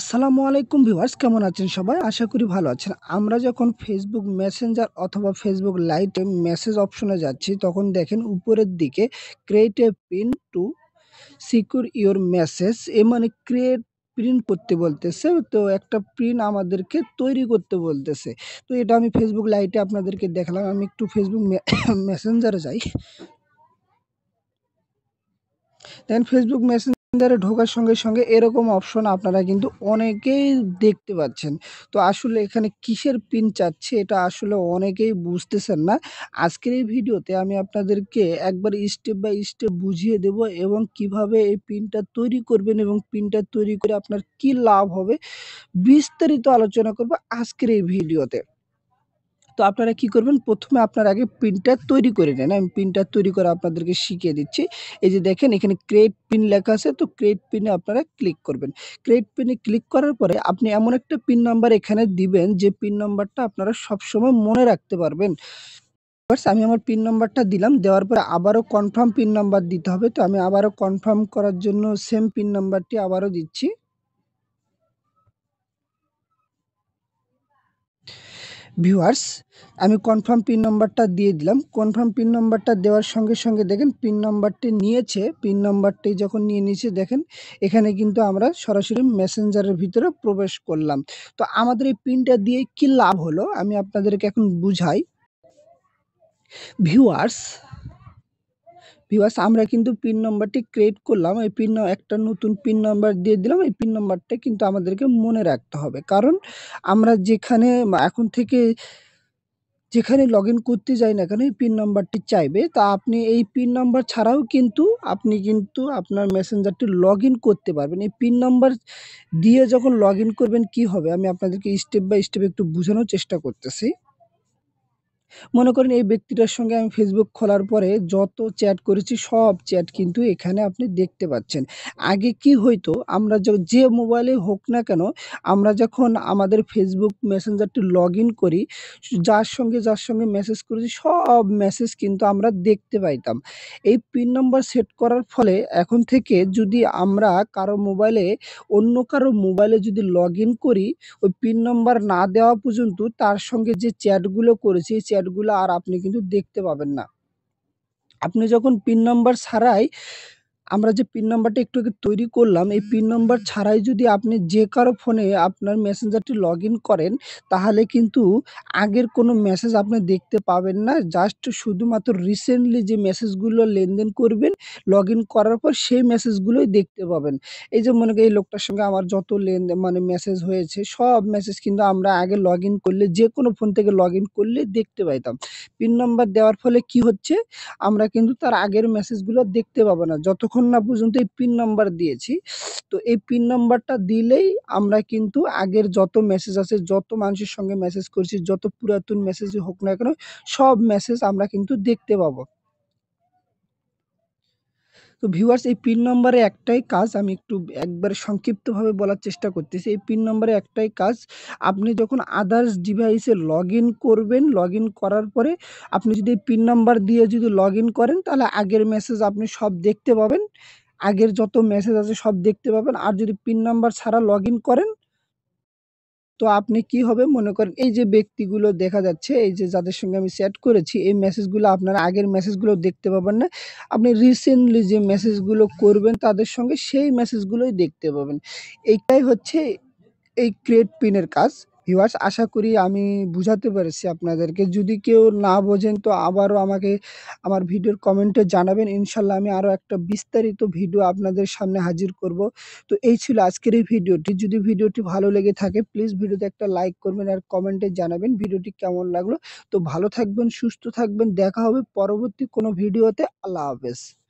আসসালামু আলাইকুম ভিউয়ার্স কেমন আছেন সবাই আশা করি ভালো আছেন আমরা যখন ফেসবুক মেসেঞ্জার অথবা ফেসবুক লাইটে মেসেজ অপশনে যাচ্ছি তখন দেখেন উপরের দিকে create a PIN to secure your message এ মানে ক্রিয়েট প্রিন্ট করতে বলতেছে তো একটা প্রিন্ট আমাদেরকে তৈরি করতে বলতেছে তো এটা আমি ফেসবুক লাইটে আপনাদেরকে দেখলাম আমি একটু ফেসবুক মেসেঞ্জারে যাই দেন ফেসবুক মেসেঞ্জ ধরে ঢোকার সঙ্গে সঙ্গে এরকম অপশন আপনারা কিন্তু অনেকেই দেখতে পাচ্ছেন তো আসলে এখানে কিসের পিন চাচ্ছে এটা আসলে অনেকেই বুঝতেছেন না আজকের এই ভিডিওতে আমি আপনাদেরকে একবার স্টেপ বাই স্টেপ বুঝিয়ে দেব এবং কিভাবে এই পিনটা তৈরি করবেন এবং পিনটা তৈরি করে আপনার কি লাভ হবে বিস্তারিত আলোচনা করব আজকের এই ভিডিওতে তো আপনারা কি করবেন প্রথমে আপনার আগে প্রিন্টার তৈরি করে নেন আমি প্রিন্টার তৈরি করে আপনাদেরকে শিখিয়ে দিচ্ছি এই যে দেখেন এখানে ক্রেট পিন লেখা আছে তো ক্রেট পিনে আপনারা ক্লিক করবেন ক্রেট পিনে ক্লিক করার পরে আপনি এমন একটা পিন নাম্বার এখানে দিবেন যে পিন নাম্বারটা আপনারা সবসময় মনে রাখতে পারবেন আমি আমার পিন নাম্বারটা দিলাম দেওয়ার পরে আবারও কনফার্ম পিন নাম্বার দিতে হবে তো আমি আবারও কনফার্ম করার জন্য সেম পিন নাম্বারটি আবারও দিচ্ছি ভিউয়ার্স আমি কনফার্ম পিন নম্বরটা দিয়ে দিলাম কনফার্ম পিন নম্বরটা দেওয়ার সঙ্গে সঙ্গে দেখেন পিন নম্বরটি নিয়েছে পিন নম্বরটি যখন নিয়ে নিয়েছে দেখেন এখানে কিন্তু আমরা সরাসরি মেসেঞ্জারের ভিতরে প্রবেশ করলাম তো আমাদের এই পিনটা দিয়ে কি লাভ হলো আমি আপনাদেরকে এখন বুঝাই ভিউয়ার্স ভিউয়ার্স আমরা কিন্তু পিন নম্বরটি ক্রিয়েট করলাম এই পিন একটা নতুন পিন নম্বর দিয়ে দিলাম এই পিন নম্বরটা কিন্তু আমাদেরকে মনে রাখতে হবে কারণ আমরা যেখানে এখন থেকে যেখানে লগ করতে যাই না কেন এই পিন নাম্বারটি চাইবে তা আপনি এই পিন নম্বর ছাড়াও কিন্তু আপনি কিন্তু আপনার মেসেঞ্জারটি লগ করতে পারবেন এই পিন নম্বর দিয়ে যখন লগ করবেন কি হবে আমি আপনাদেরকে স্টেপ বাই স্টেপ একটু বোঝানোর চেষ্টা করতেছি মনে করেন এই ব্যক্তিটার সঙ্গে আমি ফেসবুক খোলার পরে যত চ্যাট করেছি সব চ্যাট কিন্তু এখানে আপনি দেখতে পাচ্ছেন আগে কি হইতো আমরা যে মোবাইলে হোক না কেন আমরা যখন আমাদের ফেসবুক মেসেঞ্জারটি লগ করি যার সঙ্গে যার সঙ্গে মেসেজ করেছি সব মেসেজ কিন্তু আমরা দেখতে পাইতাম এই পিন নম্বর সেট করার ফলে এখন থেকে যদি আমরা কারো মোবাইলে অন্য কারো মোবাইলে যদি লগ করি ওই পিন নম্বর না দেওয়া পর্যন্ত তার সঙ্গে যে চ্যাটগুলো করেছি চ্যাট শেয়ারগুলো আর আপনি কিন্তু দেখতে পাবেন না আপনি যখন পিন নম্বর ছাড়াই আমরা যে পিন নাম্বারটা একটু আগে তৈরি করলাম এই পিন নাম্বার ছাড়াই যদি আপনি যে কারো ফোনে আপনার মেসেঞ্জারটি লগ করেন তাহলে কিন্তু আগের কোনো মেসেজ আপনি দেখতে পাবেন না জাস্ট শুধুমাত্র রিসেন্টলি যে মেসেজগুলো লেনদেন করবেন লগ করার পর সেই মেসেজগুলোই দেখতে পাবেন এই যে মনে করি এই লোকটার সঙ্গে আমার যত লেনদেন মানে মেসেজ হয়েছে সব মেসেজ কিন্তু আমরা আগে লগ করলে যে কোনো ফোন থেকে লগ করলে দেখতে পাইতাম পিন নাম্বার দেওয়ার ফলে কি হচ্ছে আমরা কিন্তু তার আগের মেসেজগুলো দেখতে পাবো না যতক্ষণ এখন না পর্যন্ত এই পিন নাম্বার দিয়েছি তো এই পিন নাম্বারটা দিলেই আমরা কিন্তু আগের যত মেসেজ আছে যত মানুষের সঙ্গে মেসেজ করছি যত পুরাতন মেসেজই হোক না কেন সব মেসেজ আমরা কিন্তু দেখতে পাবো তো ভিউয়ার্স এই পিন নম্বরে একটাই কাজ আমি একটু একবার সংক্ষিপ্তভাবে বলার চেষ্টা করতেছি এই পিন নম্বরে একটাই কাজ আপনি যখন আদার্স ডিভাইসে লগ করবেন লগ করার পরে আপনি যদি পিন নাম্বার দিয়ে যদি লগ করেন তাহলে আগের মেসেজ আপনি সব দেখতে পাবেন আগের যত মেসেজ আছে সব দেখতে পাবেন আর যদি পিন নাম্বার ছাড়া লগ করেন তো আপনি কি হবে মনে করেন এই যে ব্যক্তিগুলো দেখা যাচ্ছে এই যে যাদের সঙ্গে আমি চ্যাট করেছি এই মেসেজগুলো আপনার আগের মেসেজগুলো দেখতে পাবেন না আপনি রিসেন্টলি যে মেসেজগুলো করবেন তাদের সঙ্গে সেই মেসেজগুলোই দেখতে পাবেন এইটাই হচ্ছে এই ক্রিয়েট পিনের কাজ ভিউয়ার্স আশা করি আমি বুঝাতে পেরেছি আপনাদেরকে যদি কেউ না বোঝেন তো আবারও আমাকে আমার ভিডিওর কমেন্টে জানাবেন ইনশাল্লাহ আমি আরও একটা বিস্তারিত ভিডিও আপনাদের সামনে হাজির করব তো এই ছিল আজকের এই ভিডিওটি যদি ভিডিওটি ভালো লেগে থাকে প্লিজ ভিডিওতে একটা লাইক করবেন আর কমেন্টে জানাবেন ভিডিওটি কেমন লাগলো তো ভালো থাকবেন সুস্থ থাকবেন দেখা হবে পরবর্তী কোনো ভিডিওতে আল্লাহ হাফেজ